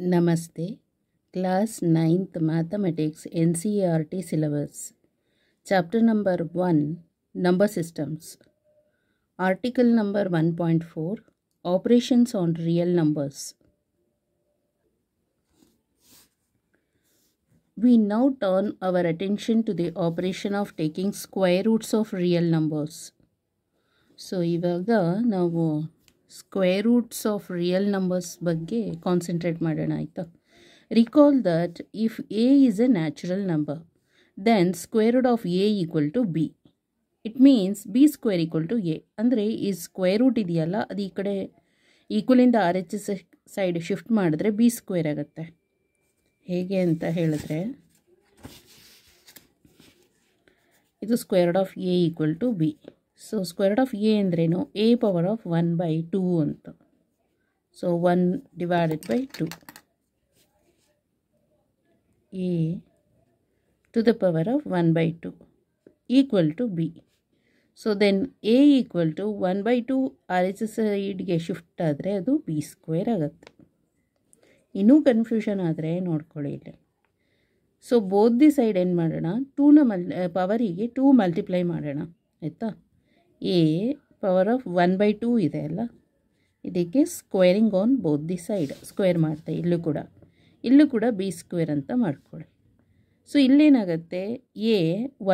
नमस्ते class ninth mathematics NCERT syllabus chapter number one number systems article number one point four operations on real numbers we now turn our attention to the operation of taking square roots of real numbers so इवग ना square roots of real numbers ಬಗ್ಗೆ concentrate ಮಾಡೋಣ ಆಯಿತಾ recall that if a is a natural number then square root of a equal to b it means b square equal to A ಅಂದರೆ ಈ square root ಇದೆಯಲ್ಲ ಅದು ಈ ಕಡೆ ಈಕ್ವಲಿಂದ R H S side shift ಮಾಡಿದ್ರೆ ಬಿ ಸ್ಕ್ವೇರ್ ಆಗುತ್ತೆ ಹೇಗೆ ಅಂತ ಹೇಳಿದ್ರೆ ಇದು square of a equal to b so square of a ಅಂದ್ರೇನು a power of one by two ಅಂತ so one divided by two a to the power of one by two equal to b so then a equal to one by two R H ಸೈಡ್ಗೆ shift ಆದರೆ ಅದು B square ಆಗುತ್ತೆ ಇನ್ನೂ confusion ಆದರೆ ನೋಡ್ಕೊಳ್ಳಿ ಇಲ್ಲಿ so ಬೋದ್ the side ಏನು ಮಾಡೋಣ ಟೂನ ಮಲ್ ಪವರಿಗೆ ಟೂ ಮಲ್ಟಿಪ್ಲೈ ಮಾಡೋಣ ಆಯಿತಾ a power of one by two ಇದೆ ಅಲ್ಲ ಇದಕ್ಕೆ squaring on both the side square ಮಾಡ್ತಾ ಇಲ್ಲೂ ಕೂಡ ಇಲ್ಲೂ ಕೂಡ ಬಿ ಸ್ಕ್ವೇರ್ ಅಂತ ಮಾಡ್ಕೊಳ್ಳಿ ಸೊ ಇಲ್ಲೇನಾಗುತ್ತೆ a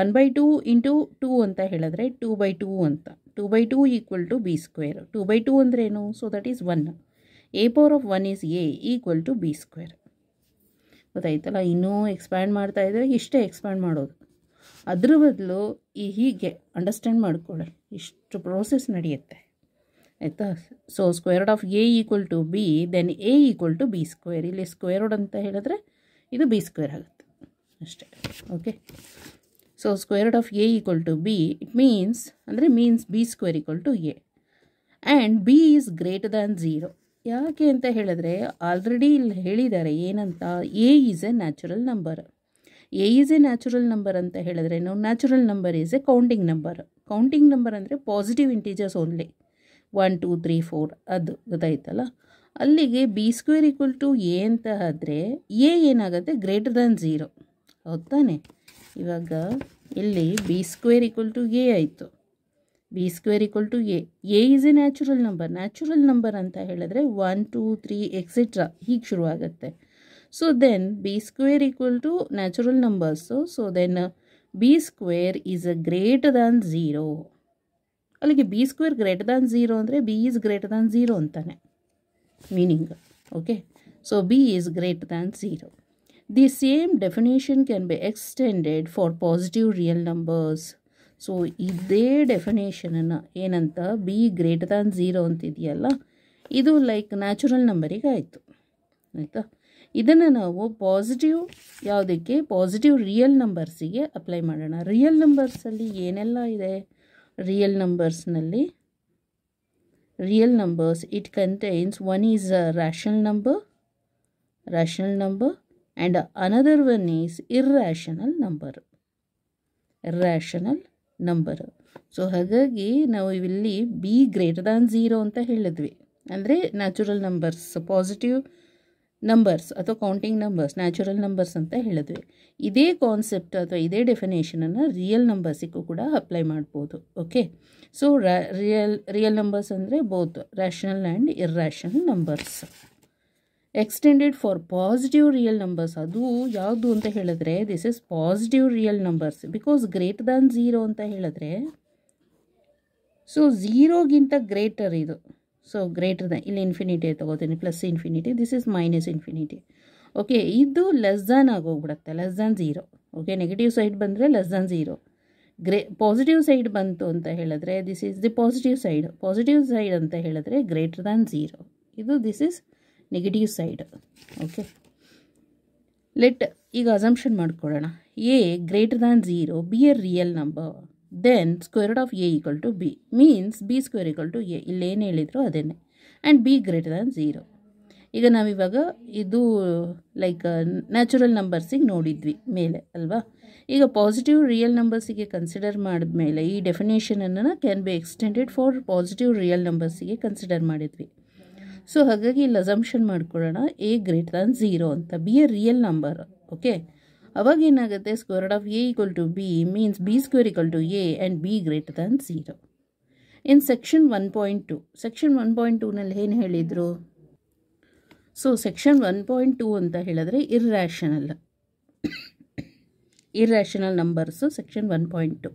one by two into two ಅಂತ ಹೇಳಿದ್ರೆ ಟೂ ಬೈ ಟೂ ಅಂತ two by two equal to b square two by two ಅಂದ್ರೇನು so that is one a power of one is a equal to b square ಗೊತ್ತಾಯ್ತಲ್ಲ ಇನ್ನೂ expand ಮಾಡ್ತಾ ಇದ್ದರೆ ಇಷ್ಟೇ expand ಮಾಡೋದು ಅದ್ರ ಬದಲು ಈ ಹೀಗೆ ಅಂಡರ್ಸ್ಟ್ಯಾಂಡ್ ಮಾಡಿಕೊಳ್ಳಿ ಇಷ್ಟು ಪ್ರೋಸೆಸ್ ನಡೆಯುತ್ತೆ ಆಯಿತಾ so squared of a equal to b then a equal to b square ಇಲ್ಲಿ ಸ್ಕ್ವೇರ್ಡ್ ಅಂತ ಹೇಳಿದ್ರೆ ಇದು ಬಿ ಸ್ಕ್ವೇರ್ ಆಗುತ್ತೆ ಅಷ್ಟೇ okay so squared of a equal to b it means ಅಂದರೆ means b square equal to a and b is greater than zero ಯಾಕೆ ಅಂತ ಹೇಳಿದ್ರೆ ಆಲ್ರೆಡಿ ಇಲ್ಲಿ ಹೇಳಿದ್ದಾರೆ ಏನಂತ a is a natural number a is a natural number ಅಂತ ಹೇಳಿದ್ರೆ ನಾವು natural number is a counting number counting number ಅಂದರೆ positive integers only one two three four ಅದು ಗೊತ್ತಾಯ್ತಲ್ಲ ಅಲ್ಲಿಗೆ b square equal to a ಅಂತ ಆದರೆ ಎ ಏನಾಗುತ್ತೆ ಗ್ರೇಟರ್ ದ್ಯಾನ್ ಝೀರೋ ಹೌದು ತಾನೆ ಇವಾಗ ಇಲ್ಲಿ b square equal to a ಆಯಿತು b square equal to a a is a natural number natural number ಅಂತ ಹೇಳಿದ್ರೆ ಒನ್ ಟೂ ತ್ರೀ ಎಕ್ಸೆಟ್ರಾ ಹೀಗೆ ಶುರುವಾಗುತ್ತೆ so then b square equal to natural numbers so then b square is square is uh, greater ಅಲ್ಲಿಗೆ b square greater than zero ಅಂದರೆ b is greater than zero ಅಂತಾನೆ meaning okay so b is greater than zero the same definition can be extended for positive real numbers so ಇದೇ ಡೆಫಿನೇಷನನ್ನು ಏನಂತ b greater than zero ಅಂತಿದೆಯಲ್ಲ ಇದು like natural ನಂಬರಿಗೆ ಆಯಿತು ಆಯಿತಾ ಇದನ್ನು ನಾವು ಪಾಸಿಟಿವ್ ಯಾವುದಕ್ಕೆ ಪಾಸಿಟಿವ್ ರಿಯಲ್ ನಂಬರ್ಸಿಗೆ ಅಪ್ಲೈ ಮಾಡೋಣ ರಿಯಲ್ ನಂಬರ್ಸಲ್ಲಿ ಏನೆಲ್ಲ ಇದೆ ರಿಯಲ್ ನಂಬರ್ಸ್ನಲ್ಲಿ real numbers it contains one is a rational number rational number and another one is irrational number rational number so ಹಾಗಾಗಿ ನಾವು ಇಲ್ಲಿ ಬಿ ಗ್ರೇಟರ್ ದ್ಯಾನ್ ಝೀರೋ ಅಂತ ಹೇಳಿದ್ವಿ ಅಂದರೆ ನ್ಯಾಚುರಲ್ ನಂಬರ್ಸ್ ಪಾಸಿಟಿವ್ ನಂಬರ್ಸ್ ಅಥವಾ ಕೌಂಟಿಂಗ್ ನಂಬರ್ಸ್ ನ್ಯಾಚುರಲ್ ನಂಬರ್ಸ್ ಅಂತ ಹೇಳಿದ್ವಿ ಇದೇ ಕಾನ್ಸೆಪ್ಟ್ ಅಥವಾ ಇದೇ ಡೆಫಿನೇಷನನ್ನು ರಿಯಲ್ ನಂಬರ್ಸಿಗೂ ಕೂಡ ಅಪ್ಲೈ ಮಾಡ್ಬೋದು okay so real real numbers ಅಂದರೆ both rational and irrational numbers extended for positive real numbers ಅದು ಯಾವುದು ಅಂತ ಹೇಳಿದ್ರೆ this is positive real numbers because great than zero ಅಂತ ಹೇಳಿದ್ರೆ ಸೊ ಝೀರೋಗಿಂತ ಗ್ರೇಟರ್ ಇದು ಸೊ ಗ್ರೇಟರ್ ದನ್ ಇಲ್ಲಿ ಇನ್ಫಿನಿಟಿ ತೊಗೋತೀನಿ plus infinity this is minus infinity okay ಇದು ಲೆಸ್ ದ್ಯಾನ್ ಆಗೋಗ್ಬಿಡುತ್ತೆ less than zero okay negative side ಬಂದರೆ less than zero grey positive side ಬಂತು ಅಂತ ಹೇಳಿದ್ರೆ this is the positive side positive side ಅಂತ ಹೇಳಿದ್ರೆ ಗ್ರೇಟರ್ ದ್ಯಾನ್ ಝೀರೋ ಇದು this is negative side okay let ಈಗ ಅಸಂಪ್ಷನ್ ಮಾಡ್ಕೊಳ್ಳೋಣ a greater than zero b a real number then square of a equal to b means b square equal to a ಇಲ್ಲೇನು ಹೇಳಿದ್ರು ಅದೇನೆ and b greater than zero ಈಗ ನಾವಿವಾಗ ಇದು like natural ನಂಬರ್ಸಿಗೆ ನೋಡಿದ್ವಿ ಮೇಲೆ ಅಲ್ವಾ ಈಗ ಪಾಸಿಟಿವ್ ರಿಯಲ್ ನಂಬರ್ಸಿಗೆ ಕನ್ಸಿಡರ್ ಮಾಡಿದ ಮೇಲೆ ಈ ಡೆಫಿನೇಷನನ್ನು can be extended for positive real ನಂಬರ್ಸಿಗೆ ಕನ್ಸಿಡರ್ ಮಾಡಿದ್ವಿ ಸೊ ಹಾಗಾಗಿ ಇಲ್ಲಿ ಅಸಂಪ್ಷನ್ ಮಾಡ್ಕೊಳ್ಳೋಣ ಎ ಗ್ರೇಟರ್ ದ್ಯಾನ್ ಝೀರೋ ಅಂತ b a real number okay ಅವಾಗ ಏನಾಗುತ್ತೆ square of a equal to b means b square equal to a and b greater than zero in section one point two section one point ಟೂನಲ್ಲಿ ಏನು ಹೇಳಿದರು so section one point two ಅಂತ ಹೇಳಿದ್ರೆ irrational irrational numbers section one point two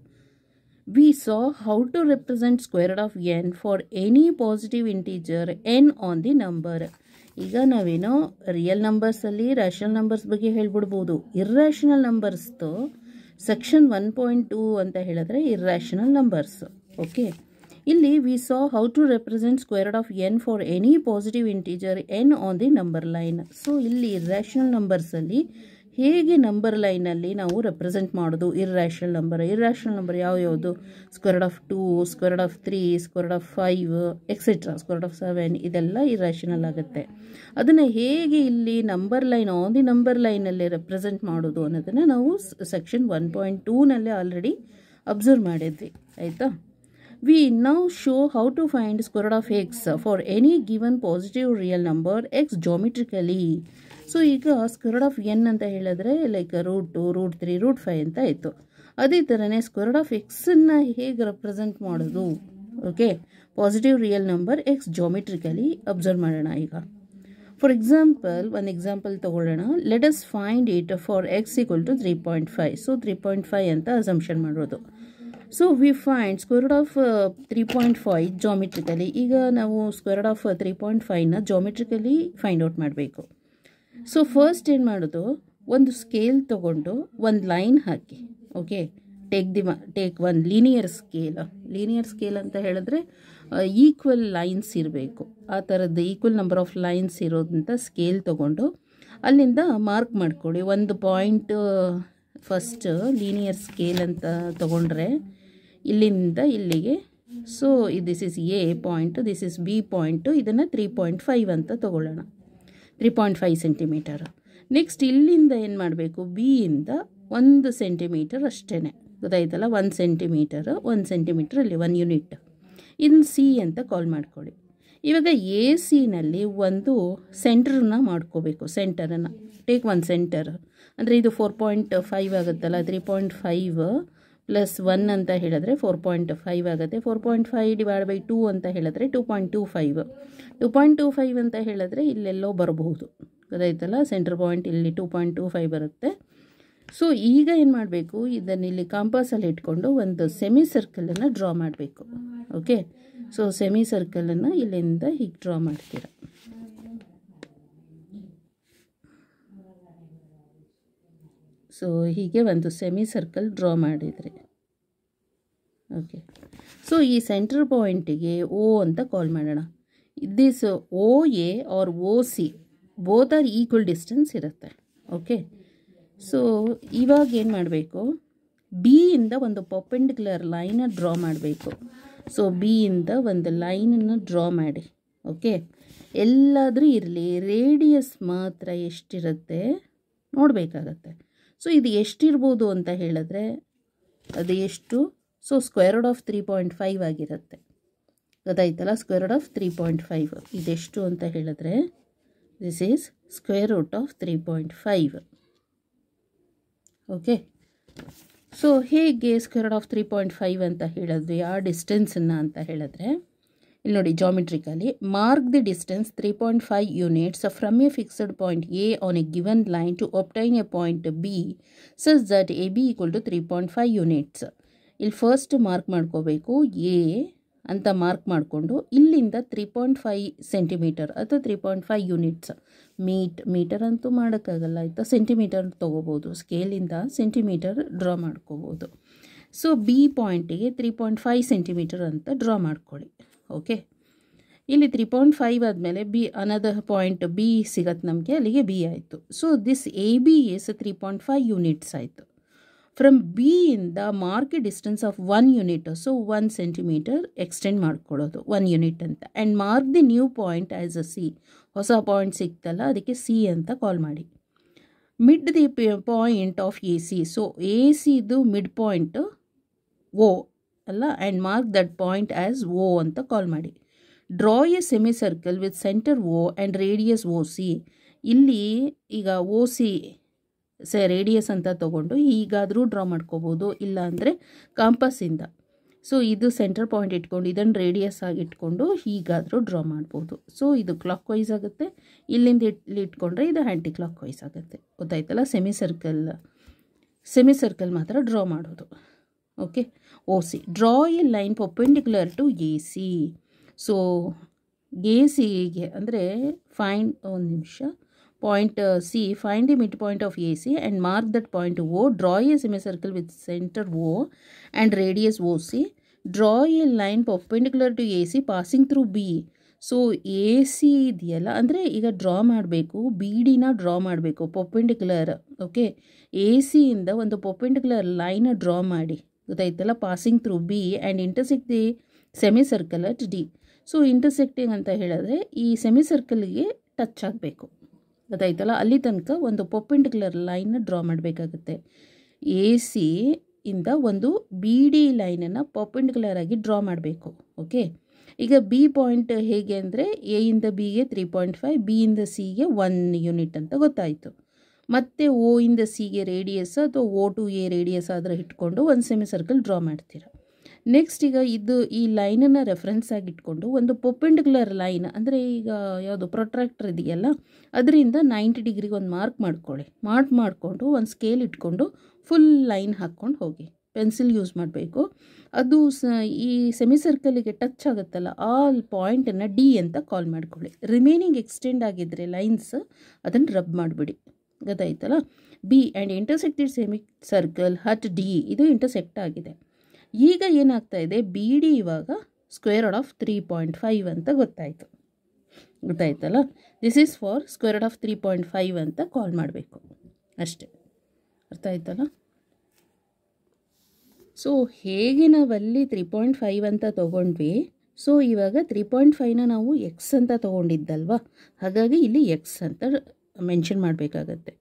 we saw how to represent squared of n for any positive integer n on the number ಈಗ ನಾವೇನೋ real ನಂಬರ್ಸಲ್ಲಿ rational numbers ಬಗ್ಗೆ ಹೇಳ್ಬಿಡ್ಬೋದು irrational ನಂಬರ್ಸ್ದು section one point two ಅಂತ ಹೇಳಿದ್ರೆ irrational numbers okay ಇಲ್ಲಿ we saw how to represent squared of n for any positive integer n on the number line so ಇಲ್ಲಿ ಇರ್ರ್ಯಾಷನಲ್ ನಂಬರ್ಸಲ್ಲಿ ಹೇಗೆ ನಂಬರ್ ಲೈನಲ್ಲಿ ನಾವು ರೆಪ್ರೆಸೆಂಟ್ ಮಾಡೋದು ಇರ್ರ್ಯಾಷನಲ್ ನಂಬರ್ ಇರ್ರ್ಯಾಷನಲ್ ನಂಬರ್ ಯಾವ ಯಾವುದು squared of two squared of three squared of five etcetera squared of seven ಇದೆಲ್ಲ irrational ಆಗುತ್ತೆ ಅದನ್ನು ಹೇಗೆ ಇಲ್ಲಿ number line on the number ಲೈನಲ್ಲಿ ರೆಪ್ರೆಸೆಂಟ್ ಮಾಡೋದು ಅನ್ನೋದನ್ನು ನಾವು ಸೆಕ್ಷನ್ ಒನ್ ಪಾಯಿಂಟ್ ಟೂನಲ್ಲೇ ಆಲ್ರೆಡಿ ಅಬ್ಸರ್ವ್ ಮಾಡಿದ್ವಿ ಆಯಿತಾ we now show how to find squared of x for any given positive real number x geometrically so ಈಗ ಸ್ಕ್ವರ್ಡ್ ಆಫ್ ಎನ್ ಅಂತ ಹೇಳಿದ್ರೆ like root two root three root five ಅಂತ ಇತ್ತು ಅದೇ ಥರನೇ ಸ್ಕ್ವರ್ಡ್ ಆಫ್ ಎಕ್ಸನ್ನು ಹೇಗೆ ರೆಪ್ರೆಸೆಂಟ್ ಮಾಡೋದು okay positive real number x geometrically observe ಮಾಡೋಣ ಈಗ ಫಾರ್ ಎಕ್ಸಾಂಪಲ್ ಒಂದು ಎಕ್ಸಾಂಪಲ್ ತೊಗೊಳ್ಳೋಣ let us find it for x equal to three point five so three point five ಅಂತ ಅಸಂಪ್ಷನ್ ಮಾಡೋದು so we find squared of three point five geometrically ಈಗ ನಾವು squared of three point ಫೈವ್ನ geometrically find out ಮಾಡಬೇಕು so first ಏನು ಮಾಡೋದು ಒಂದು scale ತೊಗೊಂಡು ಒಂದು ಲೈನ್ ಹಾಕಿ okay take the take one linear scale linear scale ಅಂತ ಹೇಳಿದ್ರೆ ಈಕ್ವಲ್ ಲೈನ್ಸ್ ಇರಬೇಕು ಆ ಥರದ್ದು ಈಕ್ವಲ್ ನಂಬರ್ ಆಫ್ ಲೈನ್ಸ್ ಇರೋದಂಥ ಸ್ಕೇಲ್ ತೊಗೊಂಡು ಅಲ್ಲಿಂದ ಮಾರ್ಕ್ ಮಾಡ್ಕೊಳ್ಳಿ ಒಂದು ಪಾಯಿಂಟ್ ಫಸ್ಟ್ ಲೀನಿಯರ್ ಸ್ಕೇಲ್ ಅಂತ ತೊಗೊಂಡ್ರೆ ಇಲ್ಲಿಂದ ಇಲ್ಲಿಗೆ so this is A point this is B point ಇದನ್ನು ತ್ರೀ ಪಾಯಿಂಟ್ ಫೈವ್ ಅಂತ ತೊಗೊಳ್ಳೋಣ three point five centimetre next ಇಲ್ಲಿಂದ ಏನು ಮಾಡಬೇಕು ಬಿ ಇಂದ ಒಂದು ಸೆಂಟಿಮೀಟರ್ ಅಷ್ಟೇ ಗೊತ್ತಾಯ್ತಲ್ಲ ಒನ್ ಸೆಂಟಿಮೀಟರ್ ಒಂದು ಸೆಂಟಿಮೀಟರ್ ಅಲ್ಲಿ ಒನ್ ಯೂನಿಟ್ ಇದನ್ನು ಸಿ ಅಂತ ಕಾಲ್ ಮಾಡ್ಕೊಳ್ಳಿ ಇವಾಗ ಎ ಸಿನಲ್ಲಿ ಒಂದು ಸೆಂಟ್ರನ್ನ ಮಾಡ್ಕೋಬೇಕು ಸೆಂಟರನ್ನು ಟೇಕ್ ಒನ್ ಸೆಂಟರ್ ಅಂದರೆ ಇದು ಫೋರ್ ಪಾಯಿಂಟ್ ಫೈವ್ ಆಗುತ್ತಲ್ಲ three point five plus one ಅಂತ ಹೇಳಿದ್ರೆ ಫೋರ್ ಪಾಯಿಂಟ್ ಫೈವ್ ಆಗುತ್ತೆ four point five divide by two ಅಂತ ಹೇಳಿದ್ರೆ two point two five two point two five ಅಂತ ಹೇಳಿದ್ರೆ ಇಲ್ಲೆಲ್ಲೋ ಬರಬಹುದು ಗೊತ್ತಾಯ್ತಲ್ಲ ಸೆಂಟರ್ ಪಾಯಿಂಟ್ ಇಲ್ಲಿ ಟೂ ಪಾಯಿಂಟ್ ಟೂ ಫೈವ್ ಬರುತ್ತೆ ಸೊ ಈಗ ಏನು ಮಾಡಬೇಕು ಇದನ್ನಿಲ್ಲಿ ಇಲ್ಲಿ ಕಾಂಪಾಸಲ್ಲಿ ಇಟ್ಕೊಂಡು ಒಂದು ಸೆಮಿ ಸರ್ಕಲನ್ನು ಡ್ರಾ ಮಾಡಬೇಕು ಓಕೆ ಸೊ ಸೆಮಿ ಸರ್ಕಲನ್ನು ಇಲ್ಲಿಂದ ಹೀಗೆ ಡ್ರಾ ಮಾಡ್ತೀರಾ ಸೊ ಹೀಗೆ ಒಂದು ಸೆಮಿ ಸರ್ಕಲ್ ಡ್ರಾ ಮಾಡಿದರೆ ಓಕೆ ಸೊ ಈ ಸೆಂಟರ್ ಪಾಯಿಂಟಿಗೆ ಓ ಅಂತ ಕಾಲ್ ಮಾಡೋಣ this O A or O C both are equal distance ಇರುತ್ತೆ ಓಕೆ ಸೊ ಇವಾಗ ಏನು ಮಾಡಬೇಕು ಇಂದ ಒಂದು ಪಪೆಂಡಿಕ್ಯುಲರ್ ಲೈನ ಡ್ರಾ ಮಾಡಬೇಕು ಸೊ ಇಂದ ಒಂದು ಲೈನನ್ನು ಡ್ರಾ ಮಾಡಿ ಓಕೆ ಎಲ್ಲಾದರೂ ಇರಲಿ ರೇಡಿಯಸ್ ಮಾತ್ರ ಎಷ್ಟಿರುತ್ತೆ ನೋಡಬೇಕಾಗತ್ತೆ ಸೊ ಇದು ಎಷ್ಟಿರ್ಬೋದು ಅಂತ ಹೇಳಿದ್ರೆ ಅದು ಎಷ್ಟು so square root of three point five ಆಗಿರುತ್ತೆ ಗೊತ್ತಾಯ್ತಲ್ಲ square root of three point five ಇದೆಷ್ಟು ಅಂತ ಹೇಳಿದ್ರೆ this is square root of three point five okay so ಹೇಗೆ square root of three point five ಅಂತ ಹೇಳಿದ್ವಿ ಆ ಡಿಸ್ಟೆನ್ಸನ್ನು ಅಂತ ಹೇಳಿದ್ರೆ ಇಲ್ಲಿ ನೋಡಿ geometrically mark the distance three point five units from a fixed point A on a given line to obtain a point B ಸಸ್ that A B equal to three point five units ಇಲ್ಲಿ first mark ಮಾಡ್ಕೋಬೇಕು A ಅಂತ mark ಮಾಡಿಕೊಂಡು ಇಲ್ಲಿಂದ three point five centimetre ಅಥವಾ three point five units meet metre ಅಂತೂ ಮಾಡೋಕ್ಕಾಗಲ್ಲ ಆಯಿತಾ centimetre ತೊಗೋಬೋದು ಸ್ಕೇಲಿಂದ ಸೆಂಟಿಮೀಟರ್ ಡ್ರಾ ಮಾಡ್ಕೋಬೋದು ಸೊ ಬಿ ಪಾಯಿಂಟಿಗೆ ತ್ರೀ ಪಾಯಿಂಟ್ ಫೈವ್ ಸೆಂಟಿಮೀಟರ್ ಅಂತ ಡ್ರಾ ಮಾಡ್ಕೊಳ್ಳಿ ಓಕೆ ಇಲ್ಲಿ ತ್ರೀ ಪಾಯಿಂಟ್ ಫೈವ್ ಆದಮೇಲೆ ಬಿ ಅನದರ್ ಪಾಯಿಂಟ್ ಬಿ ಸಿಗತ್ತೆ ನಮಗೆ ಅಲ್ಲಿಗೆ ಬಿ ಆಯಿತು so this A B is three point five units ಆಯಿತು ಫ್ರಮ್ ಬಿ ಇಂದ mark distance of one unit so one centimetre extend ಮಾಡ್ಕೊಳ್ಳೋದು ಒನ್ ಯೂನಿಟ್ ಅಂತ and mark the new point as a C ಹೊಸ point ಸಿಕ್ತಲ್ಲ ಅದಕ್ಕೆ C ಅಂತ call ಮಾಡಿ mid the point of A C so A ಸಿದು midpoint O ಅಲ್ಲ and mark that point as O ಅಂತ ಕಾಲ್ ಮಾಡಿ draw a semicircle with centre O and radius O C ಇಲ್ಲಿ ಈಗ O C ಸೆ radius ಅಂತ ತೊಗೊಂಡು ಹೀಗಾದರೂ draw ಮಾಡ್ಕೋಬೋದು ಇಲ್ಲಾಂದರೆ ಕಾಂಪಸ್ಸಿಂದ ಸೊ ಇದು ಸೆಂಟರ್ ಪಾಯಿಂಟ್ ಇಟ್ಕೊಂಡು ಇದನ್ನು ರೇಡಿಯಸ್ ಆಗಿ ಇಟ್ಕೊಂಡು ಹೀಗಾದರೂ ಡ್ರಾ ಮಾಡ್ಬೋದು ಸೊ ಇದು ಕ್ಲಾಕ್ ವೈಸ್ ಆಗುತ್ತೆ ಇಲ್ಲಿಂದ ಇಟ್ಲಿ ಇಟ್ಕೊಂಡ್ರೆ ಇದು ಆ್ಯಂಟಿ ಕ್ಲಾಕ್ ವೈಸ್ ಆಗುತ್ತೆ ಗೊತ್ತಾಯ್ತಲ್ಲ ಸೆಮಿ ಸರ್ಕಲ್ ಸೆಮಿ ಸರ್ಕಲ್ ಮಾತ್ರ ಡ್ರಾ ಮಾಡೋದು okay OC. Line perpendicular to A C so A ಎಸಿಗೆ ಅಂದರೆ ಫೈಂಡ್ ಒಂದು ನಿಮಿಷ point C find the midpoint of A C and mark that point O draw a semicircle with centre O and radius O C draw a line perpendicular to A C passing through B so A C ಇದೆಯಲ್ಲ ಅಂದರೆ ಈಗ draw ಮಾಡಬೇಕು B ಡಿನ draw ಮಾಡಬೇಕು perpendicular okay A ಸಿಯಿಂದ ಒಂದು perpendicular ಲೈನ draw ಮಾಡಿ ಗೊತ್ತಾಯ್ತಲ್ಲ passing through B and intersect the semicircle at D so intersecting ಅಂತ ಹೇಳಿದ್ರೆ ಈ ಸೆಮಿ ಸರ್ಕಲ್ಗೆ ಟಚ್ ಆಗಬೇಕು ಗೊತ್ತಾಯ್ತಲ್ಲ ಅಲ್ಲಿ ತನಕ ಒಂದು ಪೊಪೆಂಡಿಕ್ಯುಲರ್ ಲೈನ್ನ ಡ್ರಾ ಮಾಡಬೇಕಾಗುತ್ತೆ ಎ ಸಿ ಇಂದ ಒಂದು ಬಿ ಡಿ ಲೈನನ್ನು ಪರ್ಪೆಂಡಿಕ್ಯುಲರ್ ಆಗಿ ಡ್ರಾ ಮಾಡಬೇಕು ಓಕೆ ಈಗ ಬಿ ಪಾಯಿಂಟ್ ಹೇಗೆ ಅಂದರೆ ಎ ಇಂದ ಬಿಗೆ ತ್ರೀ ಪಾಯಿಂಟ್ ಫೈವ್ ಬಿ ಇಂದ ಸಿಗೆ ಒನ್ ಯೂನಿಟ್ ಅಂತ ಗೊತ್ತಾಯಿತು ಮತ್ತು ಓ ಇಂದ ಸಿಗೆ ರೇಡಿಯಸ್ ಅಥವಾ ಓ ಟು ಎ ರೇಡಿಯಸ್ ಆದರೆ ಇಟ್ಕೊಂಡು ಒಂದು ಸೆಮಿ ಸರ್ಕಲ್ ಡ್ರಾ ಮಾಡ್ತೀರ ನೆಕ್ಸ್ಟ್ ಈಗ ಇದು ಈ ಲೈನನ್ನು ರೆಫರೆನ್ಸ್ ಆಗಿ ಇಟ್ಕೊಂಡು ಒಂದು ಪೊಪೆಂಡಿಕ್ಯುಲರ್ ಲೈನ್ ಅಂದರೆ ಈಗ ಯಾವುದು ಪ್ರೊಟ್ರಾಕ್ಟರ್ ಇದೆಯಲ್ಲ ಅದರಿಂದ ನೈಂಟಿ ಡಿಗ್ರಿಗೆ ಒಂದು ಮಾರ್ಕ್ ಮಾಡ್ಕೊಳ್ಳಿ ಮಾರ್ಕ್ ಮಾಡಿಕೊಂಡು ಒಂದು ಸ್ಕೇಲ್ ಇಟ್ಕೊಂಡು ಫುಲ್ ಲೈನ್ ಹಾಕ್ಕೊಂಡು ಹೋಗಿ ಪೆನ್ಸಿಲ್ ಯೂಸ್ ಮಾಡಬೇಕು ಅದು ಸ ಈ ಸೆಮಿ ಸರ್ಕಲಿಗೆ ಟಚ್ ಆಗುತ್ತಲ್ಲ ಆ ಪಾಯಿಂಟನ್ನು ಡಿ ಅಂತ ಕಾಲ್ ಮಾಡ್ಕೊಳ್ಳಿ ರಿಮೈನಿಂಗ್ ಎಕ್ಸ್ಟೆಂಡ್ ಆಗಿದ್ದರೆ ಲೈನ್ಸ್ ಅದನ್ನು ರಬ್ ಮಾಡಿಬಿಡಿ ಗೊತ್ತಾಯ್ತಲ್ಲ B and intersected semicircle at D ಇದು ಇಂಟರ್ಸೆಕ್ಟ್ ಆಗಿದೆ ಈಗ ಏನಾಗ್ತಾ ಇದೆ ಬಿ ಡಿ ಇವಾಗ square root of three point five ಅಂತ ಗೊತ್ತಾಯಿತು ಗೊತ್ತಾಯ್ತಲ್ಲ this is for square root of three point five ಅಂತ ಕಾಲ್ ಮಾಡಬೇಕು ಅಷ್ಟೆ ಅರ್ಥ ಆಯ್ತಲ್ಲ ಸೊ ಹೇಗೆ ನಾವಲ್ಲಿ ತ್ರೀ ಪಾಯಿಂಟ್ ಫೈವ್ ಅಂತ ತೊಗೊಂಡ್ವಿ ಸೊ ಇವಾಗ ತ್ರೀ ಪಾಯಿಂಟ್ ಫೈವ್ನ ನಾವು ಎಕ್ಸ್ ಅಂತ ತೊಗೊಂಡಿದ್ದಲ್ವಾ ಹಾಗಾಗಿ ಇಲ್ಲಿ ಎಕ್ಸ್ ಅಂತ ಮೆನ್ಷನ್ ಮಾಡಬೇಕಾಗತ್ತೆ